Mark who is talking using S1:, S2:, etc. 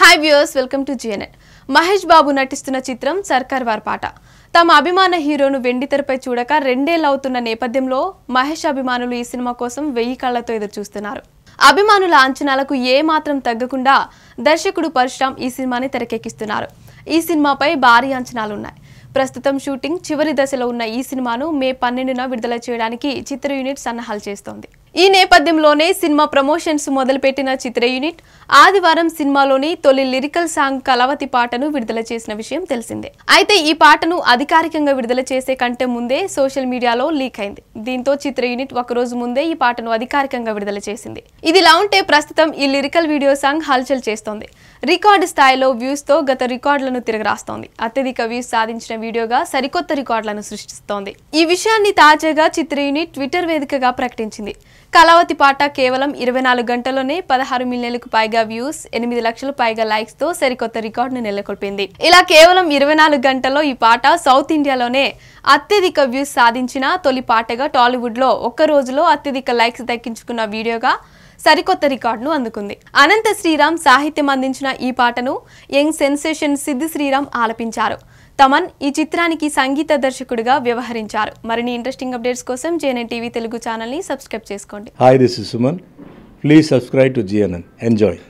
S1: hi viewers welcome to GNN Mahesh Babu నటిస్తున్న చిత్రం సర్కార్ వార్ పాట తమ అభిమాన హీరోను వెండితెరపై చూడక అవుతున్న నేపథ్యంలో మహేష్ అభిమానులు ఈ సినిమా కోసం వెయ్యి కళ్లతో ఎదురు చూస్తున్నారు అభిమానుల అంచనాలకు ఏమాత్రం తగ్గకుండా దర్శకుడు పరశురామ్ ఈ సినిమాని తెరకెక్కిస్తున్నారు ఈ సినిమాపై భారీ అంచనాలున్నాయి ప్రస్తుతం షూటింగ్ చివరి దశలో ఉన్న ఈ సినిమాను మే పన్నెండున విడుదల చేయడానికి చిత్ర యూనిట్ సన్నాహాలు చేస్తోంది ఈ నేపథ్యంలోనే సినిమా ప్రమోషన్స్ మొదలుపెట్టిన చిత్ర యూనిట్ ఆదివారం సినిమాలోని తొలి లిరికల్ సాంగ్ కలవతి పాటను విడుదల చేసిన విషయం తెలిసిందే అయితే ఈ పాటను అధికారికంగా విడుదల చేసే కంటే ముందే సోషల్ మీడియాలో లీక్ అయింది దీంతో చిత్ర యూనిట్ ఒక రోజు ముందే ఈ పాటను అధికారికంగా విడుదల చేసింది ఇదిలా ఉంటే ప్రస్తుతం ఈ లిరికల్ వీడియో సాంగ్ హల్చల్ చేస్తోంది రికార్డు స్థాయిలో వ్యూస్ తో గత రికార్డులను తిరగరాస్తోంది అత్యధిక వ్యూస్ సాధించిన వీడియోగా సరికొత్త రికార్డులను సృష్టిస్తోంది ఈ విషయాన్ని తాజాగా చిత్ర యూనిట్ ట్విట్టర్ వేదికగా ప్రకటించింది కళావతి పాట కేవలం ఇరవై నాలుగు గంటల్లోనే పదహారు మిలియన్లకు పైగా వ్యూస్ ఎనిమిది లక్షలు పైగా లైక్స్ తో సరికొత్త రికార్డును నెలకొల్పింది ఇలా కేవలం ఇరవై నాలుగు గంటల్లో ఈ పాట సౌత్ ఇండియాలోనే అత్యధిక వ్యూస్ సాధించిన తొలి పాటగా టాలీవుడ్లో ఒక్క రోజులో అత్యధిక లైక్స్ దక్కించుకున్న వీడియోగా సరికొత్త రికార్డును అందుకుంది అనంత శ్రీరామ్ సాహిత్యం అందించిన ఈ పాటను యంగ్ సెన్సేషన్ సిద్ధి శ్రీరామ్ ఆలపించారు తమన్ ఈ చిత్రానికి సంగీత దర్శకుడిగా వ్యవహరించారు మరిన్ని ఇంట్రెస్టింగ్ అప్డేట్స్ కోసం జేఎన్ఎన్ టీవీ తెలుగు ఛానల్ని సబ్స్క్రైబ్ చేసుకోండి hi this is Suman please subscribe to GNN enjoy